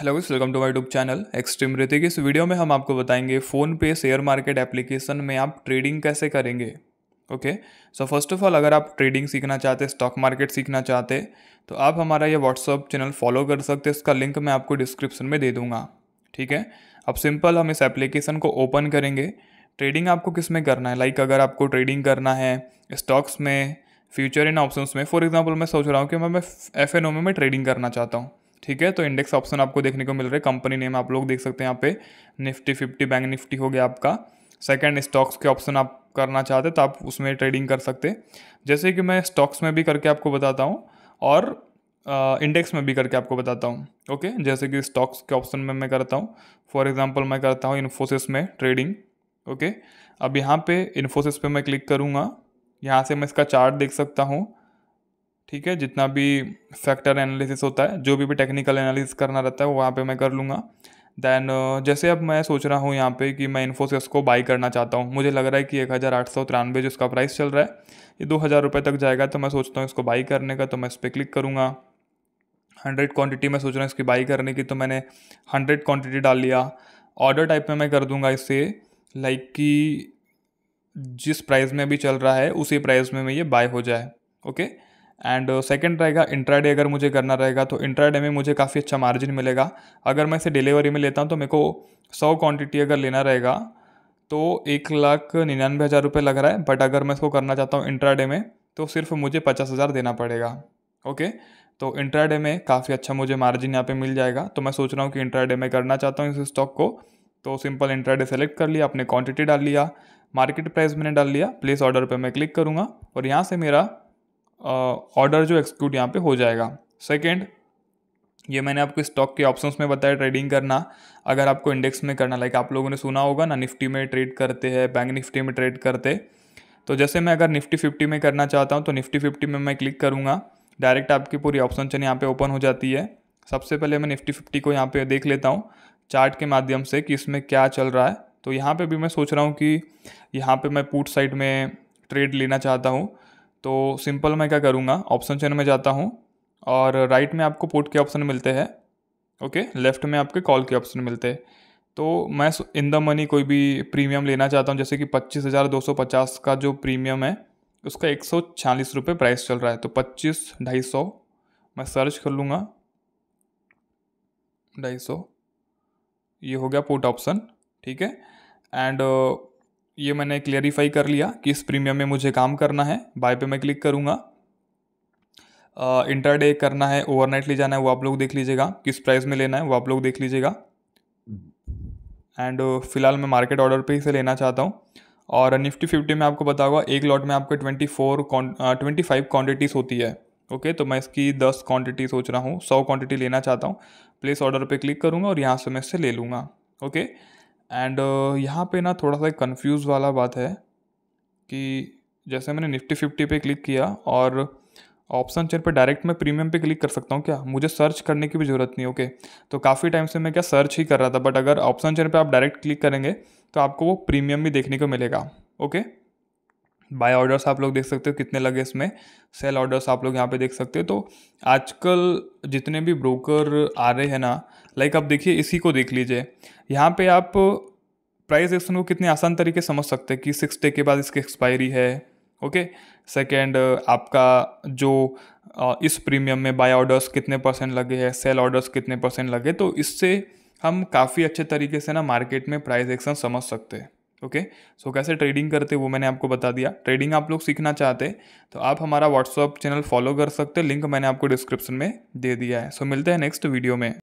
Hello welcome to my tube channel Extreme Hrithik इस video में हम आपको बताएंगे फ़ोन पे शेयर मार्केट एप्लीकेशन में आप ट्रेडिंग कैसे करेंगे okay so first of all अगर आप ट्रेडिंग सीखना चाहते स्टॉक मार्केट सीखना चाहते तो आप हमारा ये व्हाट्सअप चैनल फॉलो कर सकते इसका लिंक मैं आपको डिस्क्रिप्शन में दे दूँगा ठीक है अब सिंपल हम इस एप्लीकेशन को ओपन करेंगे ट्रेडिंग आपको किस में करना है लाइक like अगर आपको ट्रेडिंग करना है स्टॉक्स में फ्यूचर इन ऑप्शंस में फॉर एग्जांपल मैं सोच रहा हूँ कि मैं एफ एन ओ में ट्रेडिंग करना चाहता हूँ ठीक है तो इंडेक्स ऑप्शन आपको देखने को मिल रहा है कंपनी नेम आप लोग देख सकते हैं यहाँ पे निफ्टी फिफ्टी बैंक निफ्टी हो गया आपका सेकंड स्टॉक्स के ऑप्शन आप करना चाहते तो आप उसमें ट्रेडिंग कर सकते जैसे कि मैं स्टॉक्स में भी करके आपको बताता हूँ और इंडेक्स में भी करके आपको बताता हूँ ओके जैसे कि स्टॉक्स के ऑप्शन में मैं करता हूँ फॉर एग्जांपल मैं करता हूँ इन्फोसिस में ट्रेडिंग ओके अब यहाँ पे इन्फोसिस पे मैं क्लिक करूँगा यहाँ से मैं इसका चार्ट देख सकता हूँ ठीक है जितना भी फैक्टर एनालिसिस होता है जो भी भी टेक्निकल एनालिसिस करना रहता है वो वहाँ पे मैं कर लूँगा दैन जैसे अब मैं सोच रहा हूँ यहाँ पे कि मैं इन्फोसिस को बाई करना चाहता हूँ मुझे लग रहा है कि एक हज़ार आठ सौ तिरानवे जिसका प्राइस चल रहा है ये दो हज़ार रुपये तक जाएगा तो मैं सोचता हूँ इसको बाई करने का तो मैं इस पर क्लिक करूँगा हंड्रेड क्वान्टिटी में सोच रहा हूँ इसकी बाई करने की तो मैंने हंड्रेड क्वान्टिटी डाल लिया ऑर्डर टाइप में मैं कर दूँगा इसे लाइक कि जिस प्राइस में भी चल रहा है उसी प्राइस में मैं ये बाय हो जाए okay okay? And second uh, रहेगा इंट्राडे अगर मुझे करना रहेगा तो इंट्राडे में मुझे काफ़ी अच्छा मार्जिन मिलेगा अगर मैं इसे डिलीवरी में लेता हूँ तो मेरे को सौ क्वांटिटी अगर लेना रहेगा तो एक लाख निन्यानवे हज़ार रुपये लग रहा है बट अगर मैं इसको करना चाहता हूँ इंट्राडे में तो सिर्फ मुझे पचास हज़ार देना पड़ेगा ओके तो इंट्राडे में काफ़ी अच्छा मुझे मार्जिन यहाँ पे मिल जाएगा तो मैं सोच रहा हूँ कि इंट्राडे में करना चाहता हूँ इस स्टॉक को तो सिंपल इंट्राडे सेलेक्ट कर लिया अपने क्वांटिटी डाल लिया मार्केट प्राइस मैंने डाल लिया प्लेस ऑर्डर पर मैं क्लिक करूँगा और यहाँ से मेरा ऑर्डर जो एक्सिक्यूट यहाँ पे हो जाएगा सेकेंड ये मैंने आपको स्टॉक के ऑप्शंस में बताया ट्रेडिंग करना अगर आपको इंडेक्स में करना लाइक आप लोगों ने सुना होगा ना निफ्टी में ट्रेड करते हैं बैंक निफ्टी में ट्रेड करते तो जैसे मैं अगर निफ्टी फिफ्टी में करना चाहता हूँ तो निफ्टी फिफ्टी में मैं क्लिक करूँगा डायरेक्ट आपकी पूरी ऑप्शन चल यहाँ पर ओपन हो जाती है सबसे पहले मैं निफ्टी फिफ्टी को यहाँ पर देख लेता हूँ चार्ट के माध्यम से कि इसमें क्या चल रहा है तो यहाँ पर भी मैं सोच रहा हूँ कि यहाँ पर मैं पूट साइड में ट्रेड लेना चाहता हूँ तो सिंपल मैं क्या करूँगा ऑप्शन चेन में जाता हूँ और राइट में आपको पुट के ऑप्शन मिलते हैं ओके लेफ्ट में आपके कॉल के ऑप्शन मिलते हैं तो मैं इन द मनी कोई भी प्रीमियम लेना चाहता हूँ जैसे कि पच्चीस हज़ार दो सौ पचास का जो प्रीमियम है उसका एक सौ छियालीस रुपये प्राइस चल रहा है तो पच्चीस ढाई सौ मैं सर्च कर लूँगा ढाई सौ ये हो गया पुट ऑप्शन ठीक है एंड ये मैंने क्लियरिफाई कर लिया कि इस प्रीमियम में मुझे काम करना है बाय पे मैं क्लिक करूँगा इंटर डे करना है ओवरनाइट ले जाना है वो आप लोग देख लीजिएगा किस प्राइस में लेना है वो आप लोग देख लीजिएगा एंड फिलहाल मैं मार्केट ऑर्डर पे ही से लेना चाहता हूँ और निफ्टी फिफ्टी में आपको बताऊँगा एक लॉट में आपके twenty four twenty five quantities होती है ओके तो मैं इसकी दस क्वान्टिटी सोच रहा हूँ सौ क्वान्टिटी लेना चाहता हूँ प्लेस ऑर्डर पर क्लिक करूँगा और यहाँ से मैं इससे ले लूँगा ओके okay? एंड uh, यहाँ पे ना थोड़ा सा कंफ्यूज वाला बात है कि जैसे मैंने निफ्टी फिफ्टी पे क्लिक किया और ऑप्शन चेयर पे डायरेक्ट मैं प्रीमियम पे क्लिक कर सकता हूँ क्या मुझे सर्च करने की भी ज़रूरत नहीं ओके तो काफ़ी टाइम से मैं क्या सर्च ही कर रहा था बट अगर ऑप्शन चेयर पे आप डायरेक्ट क्लिक करेंगे तो आपको वो प्रीमियम भी देखने को मिलेगा ओके बाय ऑर्डर्स आप लोग देख सकते हो कितने लगे इसमें सेल ऑर्डर्स आप लोग यहाँ पे देख सकते हो तो आजकल जितने भी ब्रोकर आ रहे हैं ना लाइक आप देखिए इसी को देख लीजिए यहाँ पे आप प्राइस एक्शन को कितने आसान तरीके समझ सकते हैं कि सिक्स डे के बाद इसकी एक्सपायरी है ओके सेकेंड आपका जो इस प्रीमियम में बाय ऑर्डर्स कितने परसेंट लगे हैं सेल ऑर्डर्स कितने परसेंट लगे तो इससे हम काफ़ी अच्छे तरीके से ना मार्केट में प्राइस एक्शन समझ सकते हैं ओके okay? सो so, कैसे ट्रेडिंग करते वो मैंने आपको बता दिया ट्रेडिंग आप लोग सीखना चाहते तो आप हमारा व्हाट्सअप चैनल फॉलो कर सकते लिंक मैंने आपको डिस्क्रिप्शन में दे दिया है सो so, मिलते हैं नेक्स्ट वीडियो में